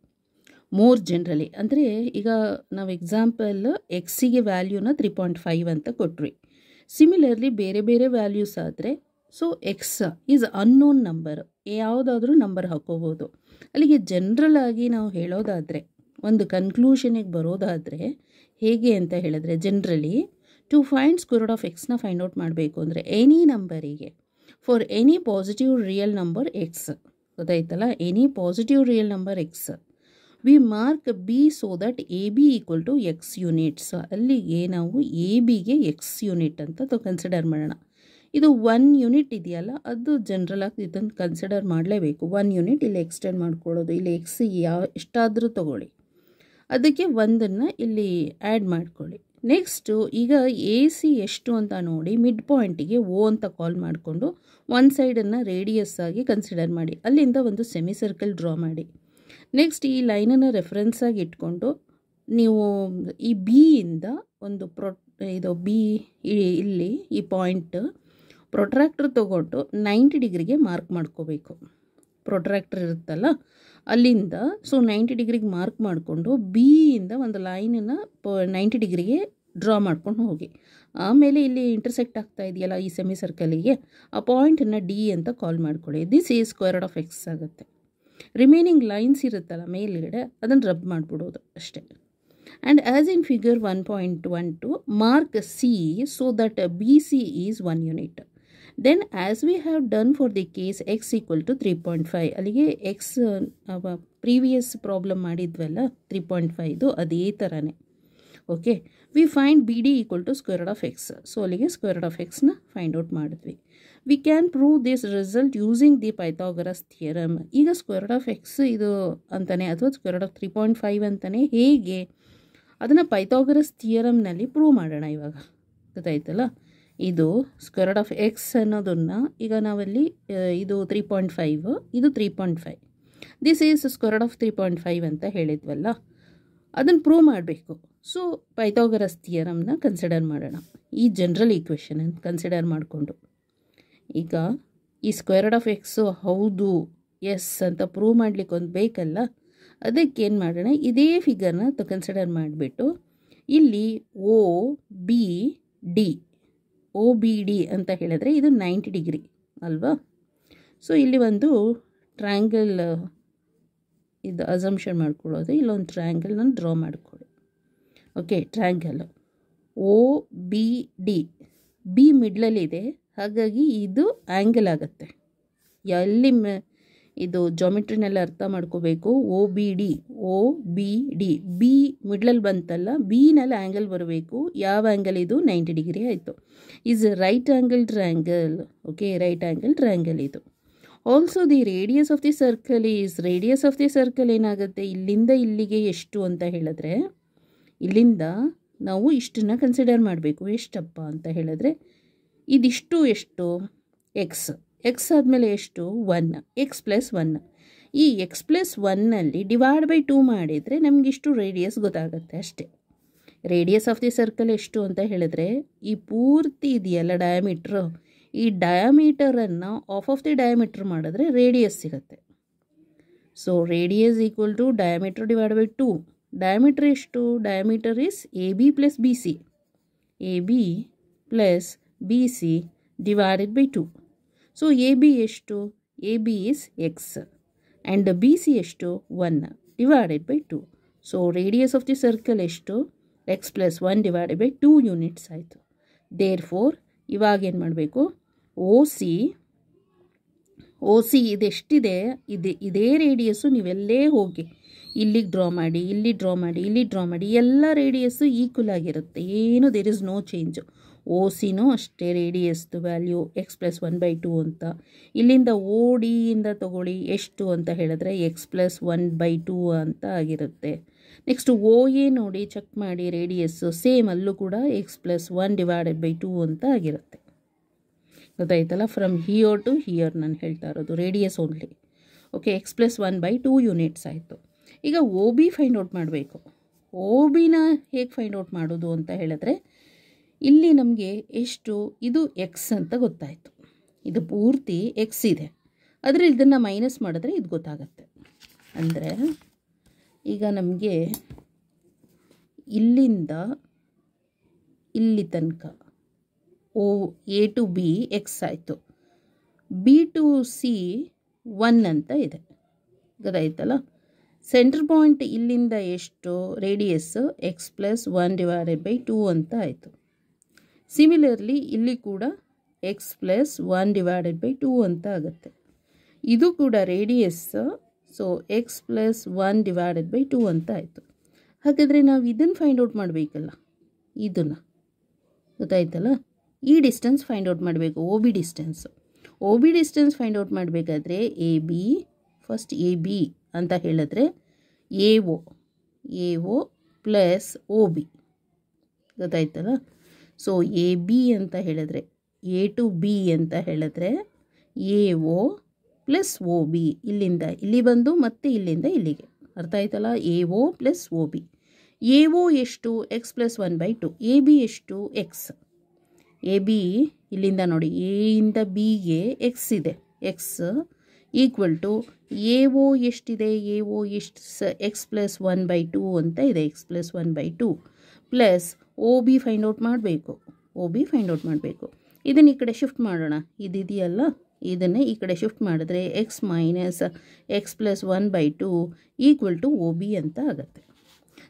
ಮೋರ್ ಜನರಲಿ ಅಂದರೆ ಈಗ ನಾವು ಎಕ್ಸಾಂಪಲ್ ಎಕ್ಸಿಗೆ ವ್ಯಾಲ್ಯೂನ ತ್ರೀ ಪಾಯಿಂಟ್ ಫೈವ್ ಅಂತ ಕೊಟ್ರಿ ಸಿಮಿಲರ್ಲಿ ಬೇರೆ ಬೇರೆ ವ್ಯಾಲ್ಯೂಸ್ ಆದರೆ so x is unknown number ಯಾವುದಾದ್ರೂ ನಂಬರ್ ಹಾಕೋಬೋದು ಅಲ್ಲಿಗೆ ಜನ್ರಲ್ ಆಗಿ ನಾವು ಹೇಳೋದಾದರೆ ಒಂದು ಕನ್ಕ್ಲೂಷನಿಗೆ ಬರೋದಾದರೆ ಹೇಗೆ ಅಂತ ಹೇಳಿದ್ರೆ generally to find squared of ಎಕ್ಸ್ನ ಫೈಂಡ್ ಔಟ್ ಮಾಡಬೇಕು ಅಂದರೆ ಎನಿ ನಂಬರಿಗೆ for any positive real number x ಗೊತ್ತಾಯ್ತಲ್ಲ any positive real number x we mark B so that A B equal to x units ಅಲ್ಲಿಗೆ ನಾವು ಎ ಬಿಗೆ X unit ಅಂತ consider ಮಾಡೋಣ ಇದು ಒನ್ ಯೂನಿಟ್ ಇದೆಯಲ್ಲ ಅದು ಆಗಿ ಇದನ್ನು ಕನ್ಸಿಡರ್ ಮಾಡಲೇಬೇಕು ಒನ್ ಯೂನಿಟ್ ಇಲ್ಲಿ ಎಕ್ಸ್ಟೆಂಡ್ ಮಾಡ್ಕೊಳ್ಳೋದು ಇಲ್ಲಿ ಎಕ್ಸ್ ಯಾವ ಎಷ್ಟಾದರೂ ತೊಗೊಳ್ಳಿ ಅದಕ್ಕೆ ಒಂದನ್ನು ಇಲ್ಲಿ ಆ್ಯಡ್ ಮಾಡ್ಕೊಳ್ಳಿ ನೆಕ್ಸ್ಟು ಈಗ ಎ ಸಿ ಎಷ್ಟು ಅಂತ ನೋಡಿ ಮಿಡ್ ಪಾಯಿಂಟಿಗೆ ಓ ಅಂತ ಕಾಲ್ ಮಾಡಿಕೊಂಡು ಒಂದು ಸೈಡನ್ನು ರೇಡಿಯಸ್ ಆಗಿ ಕನ್ಸಿಡರ್ ಮಾಡಿ ಅಲ್ಲಿಂದ ಒಂದು ಸೆಮಿ ಸರ್ಕಲ್ ಡ್ರಾ ಮಾಡಿ ನೆಕ್ಸ್ಟ್ ಈ ಲೈನನ್ನು ರೆಫರೆನ್ಸಾಗಿ ಇಟ್ಕೊಂಡು ನೀವು ಈ ಬಿಯಿಂದ ಒಂದು ಪ್ರೊ ಇದು ಬಿ ಇಲ್ಲಿ ಈ ಪಾಯಿಂಟ್ ಪ್ರೊಟ್ರ್ಯಾಕ್ಟ್ರ್ ತೊಗೊಂಡು ನೈಂಟಿ ಡಿಗ್ರಿಗೆ ಮಾರ್ಕ್ ಮಾಡ್ಕೋಬೇಕು ಪ್ರೊಟ್ರ್ಯಾಕ್ಟ್ರ್ ಇರುತ್ತಲ್ಲ ಅಲ್ಲಿಂದ ಸೊ ನೈಂಟಿ ಡಿಗ್ರಿಗೆ ಮಾರ್ಕ್ ಮಾಡಿಕೊಂಡು ಇಂದ ಒಂದು ಲೈನನ್ನು ಪ ನೈಂಟಿ ಡಿಗ್ರಿಗೆ ಡ್ರಾ ಮಾಡ್ಕೊಂಡು ಹೋಗಿ ಆಮೇಲೆ ಇಲ್ಲಿ ಇಂಟರ್ಸೆಕ್ಟ್ ಆಗ್ತಾ ಇದೆಯಲ್ಲ ಈ ಸೆಮಿ ಸರ್ಕಲಿಗೆ ಆ ಪಾಯಿಂಟನ್ನು ಡಿ ಅಂತ ಕಾಲ್ ಮಾಡ್ಕೊಳ್ಳಿ ದಿಸ್ ಈ ಸ್ಕ್ವೇರ್ಡ್ ಆಫ್ ಎಕ್ಸ್ ಆಗುತ್ತೆ ರಿಮೈನಿಂಗ್ ಲೈನ್ಸ್ ಇರುತ್ತಲ್ಲ ಮೇಲ್ಗಡೆ ಅದನ್ನು ರಬ್ ಮಾಡಿಬಿಡೋದು ಅಷ್ಟೇ and as in figure one point one two mark C so that B C is one unit then as we have done for the case x equal to three point five ಅಲ್ಲಿಗೆ x previous problem ಮಾಡಿದ್ವಲ್ಲ three point ಫೈವ್ದು ಅದೇ ಥರನೇ okay we find B D equal to squared of x so ಅಲ್ಲಿಗೆ squared of ಎಕ್ಸ್ನ find out ಮಾಡಿದ್ವಿ we can prove this result using the Pythagoras theorem ಈಗ squared of x ಇದು ಅಂತಲೇ ಅಥವಾ squared of three point five ಅಂತಲೇ ಹೇಗೆ ಅದನ್ನು ಪೈಥಾಗರಸ್ ಥಿಯರಮ್ನಲ್ಲಿ ಪ್ರೂವ್ ಮಾಡೋಣ ಇವಾಗ ಗೊತ್ತಾಯ್ತಲ್ಲ ಇದು ಸ್ಕ್ವೇರ್ಡ್ ಆಫ್ ಎಕ್ಸ್ ಅನ್ನೋದನ್ನು ಈಗ ನಾವಲ್ಲಿ ಇದು ತ್ರೀ ಪಾಯಿಂಟ್ ಫೈವ್ ಇದು three point five this is squared of three point five ಅಂತ ಹೇಳಿದ್ವಲ್ಲ ಅದನ್ನು ಪ್ರೂವ್ ಮಾಡಬೇಕು ಸೊ ಪೈಥಾಗರಸ್ ಥಿಯರಮ್ನ ಕನ್ಸಿಡರ್ ಮಾಡೋಣ ಈ ಜನರಲ್ ಈಕ್ವೇಷನ್ ಕನ್ಸಿಡರ್ ಮಾಡಿಕೊಂಡು ಈಗ ಈ ಸ್ಕ್ವೇರ್ಡ್ ಆಫ್ ಎಕ್ಸು ಹೌದು ಎಸ್ ಅಂತ ಪ್ರೂವ್ ಮಾಡಲಿಕ್ಕೆ ಒಂದು ಬೇಕಲ್ಲ ಅದಕ್ಕೇನು ಮಾಡೋಣ ಇದೇ ಫಿಗರ್ನ ಕನ್ಸಿಡರ್ ಮಾಡಿಬಿಟ್ಟು ಇಲ್ಲಿ O B D O B D ಅಂತ ಹೇಳಿದ್ರೆ ಇದು ನೈಂಟಿ ಡಿಗ್ರಿ ಅಲ್ವಾ ಸೊ ಇಲ್ಲಿ ಒಂದು ಟ್ರ್ಯಾಂಗಲ್ ಇದು ಅಸಂಪ್ಷನ್ ಮಾಡ್ಕೊಳ್ಳೋದು ಇಲ್ಲೊಂದು ಟ್ರ್ಯಾಂಗಲ್ನ ಡ್ರಾ ಮಾಡಿಕೊಳ್ಳಿ okay triangle O B D B ಮಿಡ್ಲಲ್ಲಿದೆ ಹಾಗಾಗಿ ಇದು ಆ್ಯಂಗಲ್ ಆಗುತ್ತೆ ಎಲ್ಲಿ ಇದು ಜಾಮಿಟ್ರಿನೆಲ್ಲ ಅರ್ಥ ಮಾಡ್ಕೋಬೇಕು O B D O B D B ಮಿಡ್ಲಲ್ಲಿ ಬಂತಲ್ಲ ಬಿನಲ್ಲಿ ಆ್ಯಂಗಲ್ ಬರಬೇಕು ಯಾವ ಆ್ಯಂಗಲ್ ಇದು ನೈಂಟಿ ಡಿಗ್ರಿ ಆಯಿತು is right angle triangle okay right angle triangle ಇದು also the radius of the circle is radius of the circle ಏನಾಗುತ್ತೆ ಇಲ್ಲಿಂದ ಇಲ್ಲಿಗೆ ಎಷ್ಟು ಅಂತ ಹೇಳಿದ್ರೆ ಇಲ್ಲಿಂದ ನಾವು ಇಷ್ಟನ್ನು ಕನ್ಸಿಡರ್ ಮಾಡಬೇಕು ಎಷ್ಟಪ್ಪ ಅಂತ ಹೇಳಿದ್ರೆ ಇದಿಷ್ಟು ಎಷ್ಟು ಎಕ್ಸ್ ಎಕ್ಸ್ ಆದಮೇಲೆ ಎಷ್ಟು ಒನ್ ಎಕ್ಸ್ ಪ್ಲಸ್ ಒನ್ ಈ ಎಕ್ಸ್ ಪ್ಲಸ್ ಒನ್ನಲ್ಲಿ ಡಿವೈಡ್ ಬೈ ಟೂ ಮಾಡಿದರೆ ನಮಗಿಷ್ಟು ರೇಡಿಯಸ್ ಗೊತ್ತಾಗುತ್ತೆ ಅಷ್ಟೇ ರೇಡಿಯಸ್ ಆಫ್ ದಿ ಸರ್ಕಲ್ ಎಷ್ಟು ಅಂತ ಹೇಳಿದ್ರೆ ಈ ಪೂರ್ತಿ ಇದೆಯಲ್ಲ ಡಯಾಮೀಟ್ರು ಈ ಡಯಾಮೀಟರನ್ನು ಆಫ್ ಆಫ್ ದಿ ಡಯಾಮೀಟ್ರ್ ಮಾಡಿದ್ರೆ ರೇಡಿಯಸ್ ಸಿಗುತ್ತೆ so radius equal to diameter divide by two diameter ಎಷ್ಟು diameter is A B plus B C A B plus B C divided by two so A B ಎಷ್ಟು A B is x and B C ಎಷ್ಟು one divided by two so radius of the circle ಎಷ್ಟು x plus one divided by two units ಆಯಿತು therefore ಇವಾಗೇನು ಮಾಡಬೇಕು O C O C ಇದೆಷ್ಟಿದೆ ಇದೆ ಇದೇ radius ನೀವೆಲ್ಲೇ ಹೋಗಿ ಇಲ್ಲಿಗೆ ಡ್ರಾ ಮಾಡಿ ಇಲ್ಲಿ ಡ್ರಾ ಮಾಡಿ ಇಲ್ಲಿ ಡ್ರಾ ಮಾಡಿ ಎಲ್ಲ ರೇಡಿಯಸ್ಸು ಈಕ್ವಲ್ ಆಗಿರುತ್ತೆ ಏನು there is no change O ಸಿನೂ ಅಷ್ಟೇ ರೇಡಿಯಸ್ದು value x plus one by two ಅಂತ ಇಲ್ಲಿಂದ ಓ ಡಿಯಿಂದ ತೊಗೊಳ್ಳಿ ಎಷ್ಟು ಅಂತ ಹೇಳಿದ್ರೆ x plus one by two ಅಂತ ಆಗಿರುತ್ತೆ ನೆಕ್ಸ್ಟ್ ಓ ಎ ನೋಡಿ ಚೆಕ್ ಮಾಡಿ ರೇಡಿಯಸ್ಸು ಸೇಮ್ ಅಲ್ಲೂ ಕೂಡ x plus one divided by two ಅಂತ ಆಗಿರುತ್ತೆ ಗೊತ್ತಾಯ್ತಲ್ಲ ಫ್ರಮ್ ಹಿಯರ್ ಟು ಹಿಯರ್ ನಾನು ಹೇಳ್ತಾ ಇರೋದು radius only okay x plus one by two units ಆಯಿತು ಈಗ ಓ ಬಿ ಫೈಂಡ್ ಔಟ್ ಮಾಡಬೇಕು ಒ ಬಿನ ಹೇಗೆ ಫೈಂಡ್ ಔಟ್ ಮಾಡೋದು ಅಂತ ಹೇಳಿದ್ರೆ ಇಲ್ಲಿ ನಮಗೆ ಎಷ್ಟು ಇದು ಎಕ್ಸ್ ಅಂತ ಗೊತ್ತಾಯಿತು ಇದು ಪೂರ್ತಿ ಎಕ್ಸ್ ಇದೆ ಆದರೆ ಇದನ್ನು ಮೈನಸ್ ಮಾಡಿದ್ರೆ ಇದು ಗೊತ್ತಾಗತ್ತೆ ಅಂದರೆ ಈಗ ನಮಗೆ ಇಲ್ಲಿಂದ ಇಲ್ಲಿ ತನಕ O A to B x ಆಯಿತು ಬಿ ಟು ಸಿ ಒನ್ ಅಂತ ಇದೆ ಗೊತ್ತಾಯ್ತಲ್ಲ ಸೆಂಟ್ರ್ ಪಾಯಿಂಟ್ ಇಲ್ಲಿಂದ ಎಷ್ಟು radius x plus one divided by two ಅಂತ ಆಯಿತು ಸಿಮಿಲರ್ಲಿ ಇಲ್ಲಿ ಕೂಡ x plus one divided by two ಅಂತ ಆಗುತ್ತೆ ಇದು ಕೂಡ radius so x plus one divided by two ಅಂತ ಆಯಿತು ಹಾಗಾದರೆ ನಾವು ಇದನ್ನು ಫೈಂಡ್ ಔಟ್ ಮಾಡಬೇಕಲ್ಲ ಇದನ್ನು ಗೊತ್ತಾಯ್ತಲ್ಲ ಈ ಡಿಸ್ಟೆನ್ಸ್ ಫೈಂಡ್ ಔಟ್ ಮಾಡಬೇಕು O B distance O B distance find out ಮಾಡಬೇಕಾದ್ರೆ A B first A B ಅಂತ ಹೇಳಿದ್ರೆ A O A O plus O B ಗೊತ್ತಾಯ್ತಲ್ಲ ಸೊ ಎ ಬಿ ಅಂತ ಹೇಳಿದ್ರೆ ಎ ಟು ಬಿ ಅಂತ ಹೇಳಿದ್ರೆ A O plus O B ಇಲ್ಲಿಂದ ಇಲ್ಲಿ ಬಂದು ಮತ್ತೆ ಇಲ್ಲಿಂದ ಇಲ್ಲಿಗೆ ಅರ್ಥ ಆಯ್ತಲ್ಲ A O plus O B A O ಎಷ್ಟು x plus one by two A B ಎಷ್ಟು ಎಕ್ಸ್ ಎ ಬಿ ಇಲ್ಲಿಂದ ನೋಡಿ ಎ ಇಂದ ಬಿಗೆ ಎಕ್ಸ್ ಇದೆ x equal to A O ಎಷ್ಟಿದೆ ಎ ಒ ಎಷ್ಟು ಸ x plus one by two ಅಂತ ಇದೆ x plus one by two plus O B find out ಮಾಡಬೇಕು ಓ ಬಿ ಫೈಂಡ್ ಔಟ್ ಮಾಡಬೇಕು ಇದನ್ನು ಈ ಕಡೆ ಶಿಫ್ಟ್ ಮಾಡೋಣ ಇದಿದೆಯಲ್ಲ ಇದನ್ನು ಈ ಕಡೆ ಶಿಫ್ಟ್ ಮಾಡಿದ್ರೆ x minus x plus one by two equal to O B ಅಂತ ಆಗುತ್ತೆ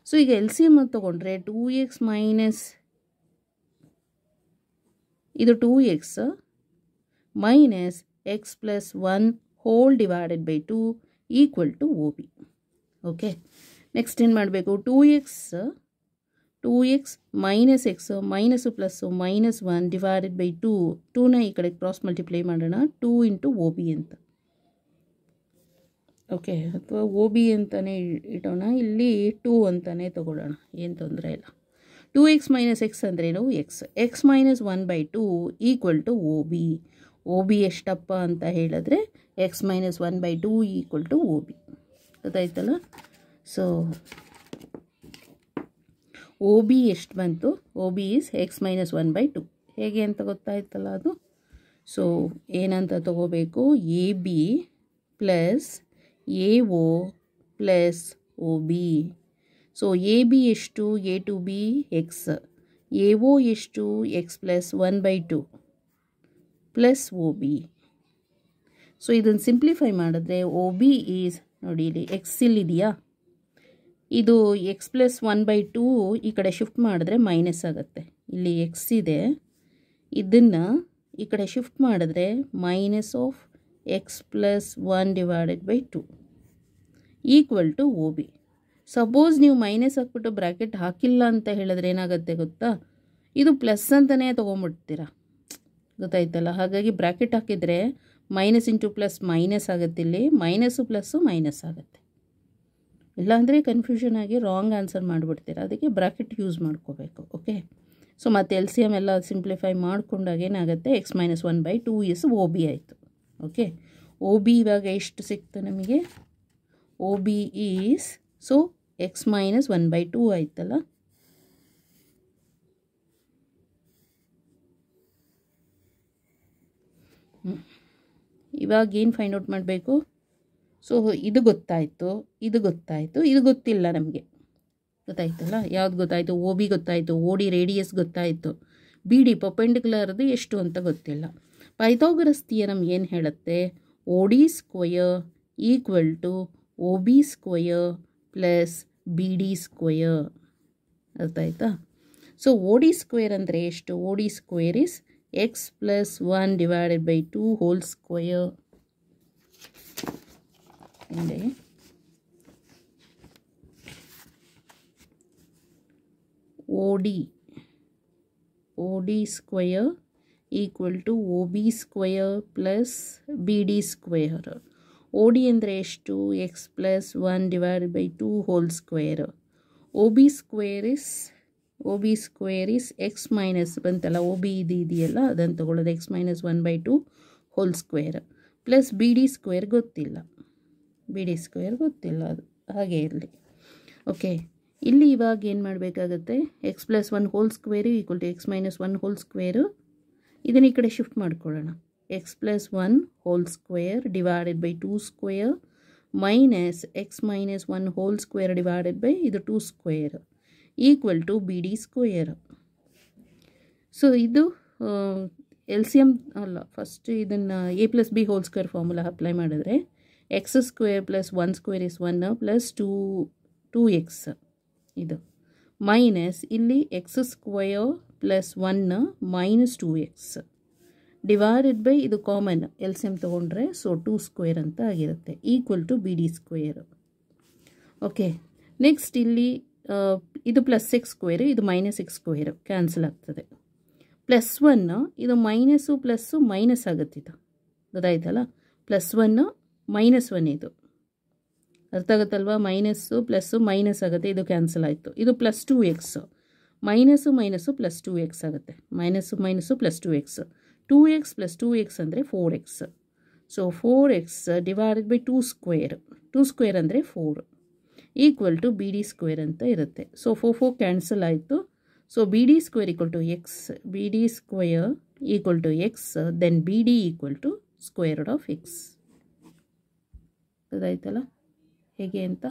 ಸೊ ಈಗ ಎಲ್ ಸಿ ಎಮ್ ತೊಗೊಂಡ್ರೆ ಟೂ ಎಕ್ಸ್ ಮೈನಸ್ ಇದು two x minus x plus one whole divided by two equal to O B okay next ಏನು ಮಾಡಬೇಕು two x two x minus x minus plus minus one divided by two ಟೂನ ಈ ಕಡೆ cross multiply ಮಾಡೋಣ two into O B ಅಂತ okay ಅಥವಾ O B ಅಂತಲೇ ಇಡೋಣ ಇಲ್ಲಿ ಟೂ ಅಂತಲೇ ತೊಗೊಳ್ಳೋಣ ಏನು ತೊಂದರೆ ಇಲ್ಲ ಟೂ ಎಕ್ಸ್ ಮೈನಸ್ ಎಕ್ಸ್ ಅಂದ್ರೇನು x x minus one by two equal to O B O B ಎಷ್ಟಪ್ಪ ಅಂತ ಹೇಳಿದ್ರೆ x minus one by two equal to O B ಗೊತ್ತಾಯ್ತಲ್ಲ ಸೊ ಒ ಬಿ ಎಷ್ಟು ಬಂತು O B is x minus one by two ಹೇಗೆ ಅಂತ ಗೊತ್ತಾಯ್ತಲ್ಲ ಅದು ಸೊ ಏನಂತ ತಗೋಬೇಕು A B plus A O plus O B so A B ಎಷ್ಟು A to B X A O ಎಷ್ಟು x plus one by two plus O B so ಇದನ್ನು simplify ಮಾಡಿದ್ರೆ ಓ ಬಿ ಈಸ್ ನೋಡಿ ಇಲ್ಲಿ ಎಕ್ಸಿಲ್ ಇದೆಯಾ ಇದು x plus one by two ಈ ಕಡೆ ಶಿಫ್ಟ್ ಮಾಡಿದ್ರೆ ಮೈನಸ್ ಆಗುತ್ತೆ ಇಲ್ಲಿ ಎಕ್ಸ್ ಇದೆ ಇದನ್ನು ಈ ಕಡೆ ಶಿಫ್ಟ್ ಮಾಡಿದ್ರೆ minus of x plus one divided by two equal to O B suppose ನೀವು ಮೈನಸ್ ಹಾಕ್ಬಿಟ್ಟು ಬ್ರ್ಯಾಕೆಟ್ ಹಾಕಿಲ್ಲ ಅಂತ ಹೇಳಿದ್ರೆ ಏನಾಗುತ್ತೆ ಗೊತ್ತಾ ಇದು ಪ್ಲಸ್ ಅಂತಲೇ ತೊಗೊಂಬಿಡ್ತೀರಾ ಗೊತ್ತಾಯ್ತಲ್ಲ ಹಾಗಾಗಿ ಬ್ರ್ಯಾಕೆಟ್ ಹಾಕಿದರೆ ಮೈನಸ್ ಇಂಟು ಪ್ಲಸ್ ಮೈನಸ್ ಆಗುತ್ತೆ ಇಲ್ಲಿ ಮೈನಸ್ಸು ಪ್ಲಸ್ಸು ಮೈನಸ್ ಆಗುತ್ತೆ ಇಲ್ಲಾಂದರೆ ಕನ್ಫ್ಯೂಷನ್ ಆಗಿ ರಾಂಗ್ ಆನ್ಸರ್ ಮಾಡಿಬಿಡ್ತೀರ ಅದಕ್ಕೆ ಬ್ರಾಕೆಟ್ ಯೂಸ್ ಮಾಡ್ಕೋಬೇಕು ಓಕೆ ಸೊ ಮತ್ತು ಎಲ್ ಸಿ ಎಮ್ ಎಲ್ಲ ಸಿಂಪ್ಲಿಫೈ ಮಾಡ್ಕೊಂಡಾಗ ಏನಾಗುತ್ತೆ x minus one by two is O B ಆಯಿತು ಓಕೆ ಓ ಬಿ ಇವಾಗ ಎಷ್ಟು ಸಿಕ್ತು ನಮಗೆ O B is so x minus one by two ಆಯ್ತಲ್ಲ ಇವಾಗ ಏನು ಫೈಂಡ್ ಔಟ್ ಮಾಡಬೇಕು ಸೊ ಇದು ಗೊತ್ತಾಯಿತು ಇದು ಗೊತ್ತಾಯಿತು ಇದು ಗೊತ್ತಿಲ್ಲ ನಮಗೆ ಗೊತ್ತಾಯ್ತಲ್ಲ ಯಾವ್ದು ಗೊತ್ತಾಯಿತು ಓ ಬಿ ಗೊತ್ತಾಯಿತು ಓ ಡಿ ರೇಡಿಯಸ್ ಗೊತ್ತಾಯಿತು ಬಿ ಡಿ ಪಪೆಂಡಿಕ್ಯುಲರ್ದು ಎಷ್ಟು ಅಂತ ಗೊತ್ತಿಲ್ಲ ಪೈಥಾಗರಸ್ ಥಿಯರಮ್ ಏನು ಹೇಳುತ್ತೆ O D square equal to O B square plus B D square ಅರ್ಥ ಆಯ್ತಾ ಸೊ ಓ ಡಿ ಸ್ಕ್ವೇರ್ ಅಂದರೆ ಎಷ್ಟು O D square is x plus 1 divided by 2 whole square and OD square equal to OB square plus BD square OD and rash 2 x plus 1 divided by 2 whole square OB square is O B square is x minus ಬಂತಲ್ಲ O B ಇದು ಇದೆಯಲ್ಲ ಅದನ್ನು ತೊಗೊಳ್ಳೋದು x minus one by two whole square plus B D square ಗೊತ್ತಿಲ್ಲ B D square ಗೊತ್ತಿಲ್ಲ ಅದು ಹಾಗೆ ಇರಲಿ ಓಕೆ ಇಲ್ಲಿ ಇವಾಗ ಏನು ಮಾಡಬೇಕಾಗತ್ತೆ x plus one whole square equal to x minus one whole square ಇದನ್ನು ಈ ಕಡೆ ಶಿಫ್ಟ್ ಮಾಡ್ಕೊಳ್ಳೋಣ x plus one whole square divided by two square minus x minus one whole square divided by ಇದು two square equal to B D square so ಇದು L C M ಅಲ್ಲ first ಇದನ್ನು A plus B whole square formula apply ಮಾಡಿದ್ರೆ x square plus one square is one plus two two x ಇದು minus ಇಲ್ಲಿ x square plus one minus two x divided by ಇದು common L C M ತೊಗೊಂಡ್ರೆ so two square ಅಂತ ಆಗಿರುತ್ತೆ equal to B D square okay next ಇಲ್ಲಿ ಇದು plus six square ಇದು minus six square cancel ಆಗ್ತದೆ plus one ಇದು minus plus minus ಆಗುತ್ತಿದ್ದು ಗೊತ್ತಾಯ್ತಲ್ಲ ಪ್ಲಸ್ ಒನ್ನು ಮೈನಸ್ ಒನ್ ಇದು ಅರ್ಥ ಆಗುತ್ತಲ್ವ ಮೈನಸ್ಸು ಪ್ಲಸ್ಸು ಮೈನಸ್ ಆಗುತ್ತೆ ಇದು ಕ್ಯಾನ್ಸಲ್ ಆಯಿತು ಇದು plus two x minus minus plus two x ಆಗುತ್ತೆ minus minus plus two x two x plus two x ಅಂದರೆ four x so four x divided by two square two square ಅಂದರೆ four equal to B D square ಅಂತ ಇರುತ್ತೆ so four four cancel ಆಯಿತು so B D square equal to x B D square equal to x then B D equal to square of X ಅದಾಯ್ತಲ್ಲ ಹೇಗೆ ಅಂತ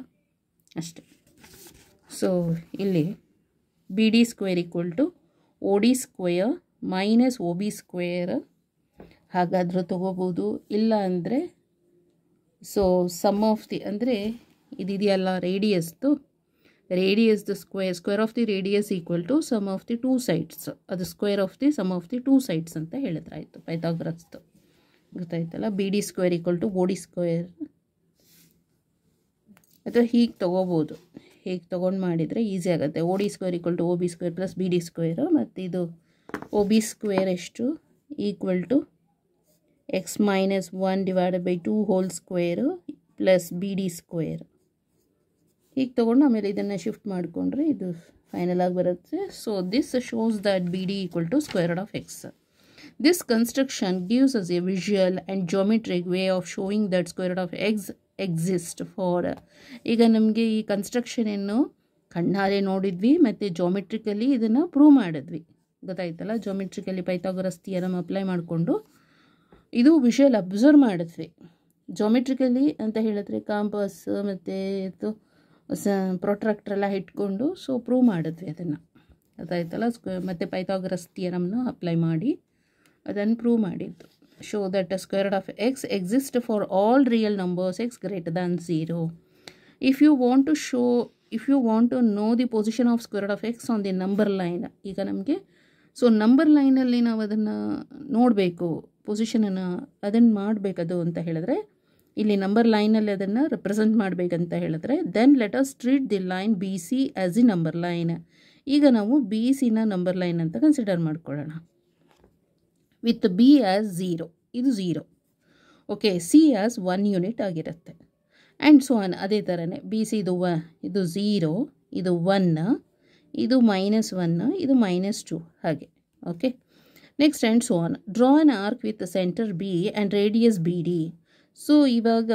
ಅಷ್ಟೆ so ಇಲ್ಲಿ B D square equal to O D square minus O B square ಹಾಗಾದರೂ ತೊಗೋಬೋದು ಇಲ್ಲ ಅಂದರೆ so sum of the ಅಂದರೆ ಇದಿದೆಯಲ್ಲ ರೇಡಿಯಸ್ದು radius the square square of the radius equal to sum of the two sides ಅದು square of the sum of the two sides ಅಂತ ಹೇಳಿದ್ರಾಯಿತು ಪೈಥಾಗ್ರಸ್ದು ಗೊತ್ತಾಯ್ತಲ್ಲ B D square equal to O D square ಅಥವಾ ಹೀಗೆ ತೊಗೋಬೋದು ಹೀಗೆ ತೊಗೊಂಡು ಮಾಡಿದರೆ ಈಸಿ ಆಗುತ್ತೆ O D square equal to O B square plus B D square ಮತ್ತು ಇದು ಓ ಬಿ ಸ್ಕ್ವೇರ್ ಎಷ್ಟು equal to x minus one divided by two whole square plus B D square ಹೀಗೆ ತೊಗೊಂಡು ಆಮೇಲೆ ಇದನ್ನು ಶಿಫ್ಟ್ ಮಾಡಿಕೊಂಡ್ರೆ ಇದು ಫೈನಲ್ ಆಗಿ ಬರುತ್ತೆ so this shows that B D equal to squared of x this construction gives us a visual and geometric way of showing that squared of x exist for ಈಗ ನಮಗೆ ಈ ಕನ್ಸ್ಟ್ರಕ್ಷನ್ ಏನು ಕಣ್ಣಾರೆ ನೋಡಿದ್ವಿ ಮತ್ತು ಜೋಮೆಟ್ರಿಕಲಿ ಇದನ್ನು ಪ್ರೂವ್ ಮಾಡಿದ್ವಿ ಗೊತ್ತಾಯ್ತಲ್ಲ ಜೋಮೆಟ್ರಿಕಲಿ ಪೈಥಾಗೊರಸ್ ಥಿಯರಮ್ ಅಪ್ಲೈ ಮಾಡಿಕೊಂಡು ಇದು ವಿಷುವಲ್ ಅಬ್ಸರ್ವ್ ಮಾಡಿದ್ವಿ ಜೋಮೆಟ್ರಿಕಲಿ ಅಂತ ಹೇಳಿದ್ರೆ ಕಾಂಪಸ್ ಮತ್ತು ಇದು ಸ ಪ್ರೊಟ್ರಾಕ್ಟ್ರೆಲ್ಲ ಇಟ್ಕೊಂಡು ಸೊ ಪ್ರೂವ್ ಮಾಡಿದ್ವಿ ಅದನ್ನು ಅದಾಯ್ತಲ್ಲ ಸ್ಕ್ವ ಮತ್ತು ಪೈಥಾಗ್ರಸ್ ಥಿಯರಮ್ನ ಅಪ್ಲೈ ಮಾಡಿ ಅದನ್ನು ಪ್ರೂವ್ ಮಾಡಿದ್ದು show that squared of x exist for all real numbers x greater than zero if you want to show if you want to know the position of squared of x on the number line ಈಗ ನಮಗೆ so number ಲೈನಲ್ಲಿ ನಾವು ಅದನ್ನು ನೋಡಬೇಕು ಪೊಸಿಷನನ್ನು ಅದನ್ನು ಮಾಡಬೇಕದು ಅಂತ ಹೇಳಿದ್ರೆ ಇಲ್ಲಿ ನಂಬರ್ ಲೈನಲ್ಲಿ ಅದನ್ನು ರೆಪ್ರೆಸೆಂಟ್ ಮಾಡಬೇಕಂತ ಹೇಳಿದ್ರೆ then let us treat the line B C as a number line ಈಗ ನಾವು ಬಿ ಸಿನ ನಂಬರ್ ಲೈನ್ ಅಂತ ಕನ್ಸಿಡರ್ ಮಾಡ್ಕೊಳ್ಳೋಣ ವಿತ್ ಬಿ ಆ್ಯಸ್ ಝೀರೋ ಇದು zero okay C as one unit ಆಗಿರುತ್ತೆ ಆ್ಯಂಡ್ ಸೊ ಅನ್ ಅದೇ ಥರನೇ ಬಿ ಸಿ ಇದು ವ ಇದು ಝೀರೋ ಇದು ಒನ್ ಇದು ಮೈನಸ್ ಒನ್ ಇದು ಮೈನಸ್ ಟು ಹಾಗೆ okay next and so on draw an arc with center B and radius B D so ಇವಾಗ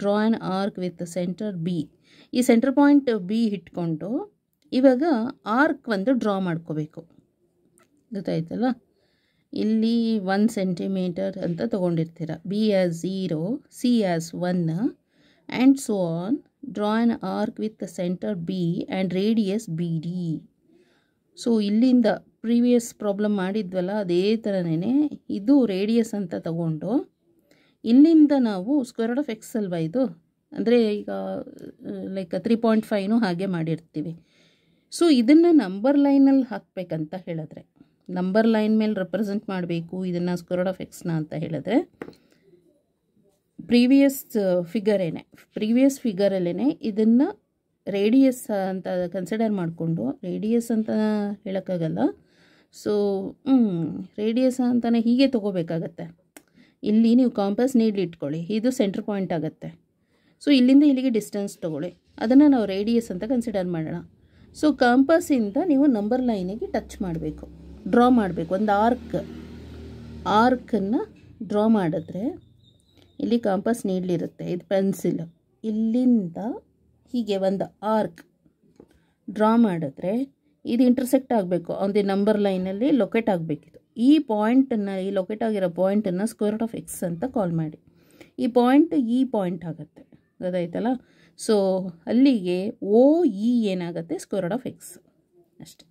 draw an arc with center B ಈ ಸೆಂಟರ್ ಪಾಯಿಂಟ್ ಬಿ ಇಟ್ಕೊಂಡು ಇವಾಗ arc ಒಂದು draw ಮಾಡ್ಕೋಬೇಕು ಗೊತ್ತಾಯ್ತಲ್ಲ ಇಲ್ಲಿ ಒನ್ ಸೆಂಟಿಮೀಟರ್ ಅಂತ ತೊಗೊಂಡಿರ್ತೀರ B as zero C as one and so on draw an arc with center B and radius B D so ಇಲ್ಲಿಂದ ಪ್ರೀವಿಯಸ್ ಪ್ರಾಬ್ಲಮ್ ಮಾಡಿದ್ವಲ್ಲ ಅದೇ ಥರನೇ ಇದು ರೇಡಿಯಸ್ ಅಂತ ತಗೊಂಡು ಇಲ್ಲಿಂದ ನಾವು ಸ್ಕ್ವೇರ್ ಆಫ್ ಎಕ್ಸ್ ಅಲ್ವಾ ಇದು ಅಂದರೆ ಈಗ ಲೈಕ್ ತ್ರೀ ಪಾಯಿಂಟ್ ಫೈವ್ನು ಹಾಗೆ ಮಾಡಿರ್ತೀವಿ ಸೊ ಇದನ್ನು ನಂಬರ್ ಲೈನಲ್ಲಿ ಹಾಕಬೇಕಂತ ಹೇಳಿದ್ರೆ ನಂಬರ್ ಲೈನ್ ಮೇಲೆ ರೆಪ್ರೆಸೆಂಟ್ ಮಾಡಬೇಕು ಇದನ್ನು ಸ್ಕ್ವೇರ್ ಆಫ್ ಎಕ್ಸ್ನ ಅಂತ ಹೇಳಿದ್ರೆ ಪ್ರೀವಿಯಸ್ ಫಿಗರೇನೆ ಪ್ರೀವಿಯಸ್ ಫಿಗರಲ್ಲೇ ಇದನ್ನು ರೇಡಿಯಸ್ ಅಂತ ಕನ್ಸಿಡರ್ ಮಾಡಿಕೊಂಡು ರೇಡಿಯಸ್ ಅಂತ ಹೇಳೋಕ್ಕಾಗಲ್ಲ ಸೊ ರೇಡಿಯಸ್ ಅಂತಲೇ ಹೀಗೆ ತೊಗೋಬೇಕಾಗತ್ತೆ ಇಲ್ಲಿ ನೀವು ಕಾಂಪಸ್ ಇಟ್ಕೊಳ್ಳಿ ಇದು ಸೆಂಟ್ರ್ ಪಾಯಿಂಟ್ ಆಗುತ್ತೆ ಸೊ ಇಲ್ಲಿಂದ ಇಲ್ಲಿಗೆ ಡಿಸ್ಟೆನ್ಸ್ ತೊಗೊಳ್ಳಿ ಅದನ್ನು ನಾವು ರೇಡಿಯಸ್ ಅಂತ ಕನ್ಸಿಡರ್ ಮಾಡೋಣ ಸೊ ಕಾಂಪಸ್ಸಿಂದ ನೀವು ನಂಬರ್ ಲೈನಿಗೆ ಟಚ್ ಮಾಡಬೇಕು ಡ್ರಾ ಮಾಡಬೇಕು ಒಂದು ಆರ್ಕ್ ಆರ್ಕನ್ನು ಡ್ರಾ ಮಾಡಿದ್ರೆ ಇಲ್ಲಿ ಕಾಂಪಸ್ ನೀಡಲಿರುತ್ತೆ ಇದು ಪೆನ್ಸಿಲ್ ಇಲ್ಲಿಂದ ಹೀಗೆ ಒಂದು ಆರ್ಕ್ ಡ್ರಾ ಮಾಡಿದ್ರೆ ಇದು ಇಂಟರ್ಸೆಕ್ಟ್ ಆಗಬೇಕು ಆನ್ ದಿ ನಂಬರ್ ಲೈನಲ್ಲಿ ಲೊಕೇಟ್ ಆಗಬೇಕಿತ್ತು ಈ ಪಾಯಿಂಟನ್ನು ಈ ಲೊಕೇಟ್ ಆಗಿರೋ ಪಾಯಿಂಟನ್ನು ಸ್ಕ್ವೇರ್ ರೂಟ್ ಆಫ್ ಎಕ್ಸ್ ಅಂತ ಕಾಲ್ ಮಾಡಿ ಈ ಪಾಯಿಂಟ್ ಈ ಪಾಯಿಂಟ್ ಆಗುತ್ತೆ ಗೊತ್ತಾಯ್ತಲ್ಲ ಸೊ ಅಲ್ಲಿಗೆ ಓ ಇ ಏನಾಗುತ್ತೆ ಸ್ಕ್ವೇರ್ ರೂಟ್ ಆಫ್ ಎಕ್ಸ್ ಅಷ್ಟೆ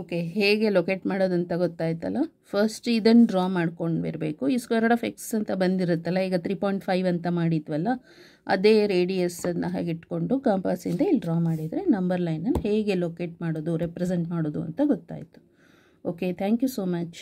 ಓಕೆ ಹೇಗೆ ಲೊಕೇಟ್ ಮಾಡೋದಂತ ಗೊತ್ತಾಯ್ತಲ್ಲ ಫಸ್ಟ್ ಇದನ್ನು ಡ್ರಾ ಮಾಡ್ಕೊಂಡು ಬರಬೇಕು ಈ ಸ್ಕ್ವೇರ್ ಆಫ್ ಎಕ್ಸ್ ಅಂತ ಬಂದಿರುತ್ತಲ್ಲ ಈಗ ತ್ರೀ ಪಾಯಿಂಟ್ ಫೈವ್ ಅಂತ ಮಾಡಿದ್ವಲ್ಲ ಅದೇ ರೇಡಿಯಸ್ಸನ್ನು ಹಾಗೆ ಇಟ್ಕೊಂಡು ಕಂಪಾಸಿಂದ ಇಲ್ಲಿ ಡ್ರಾ ಮಾಡಿದರೆ ನಂಬರ್ ಲೈನನ್ನು ಹೇಗೆ ಲೊಕೇಟ್ ಮಾಡೋದು ರೆಪ್ರೆಸೆಂಟ್ ಮಾಡೋದು ಅಂತ ಗೊತ್ತಾಯಿತು okay thank you so much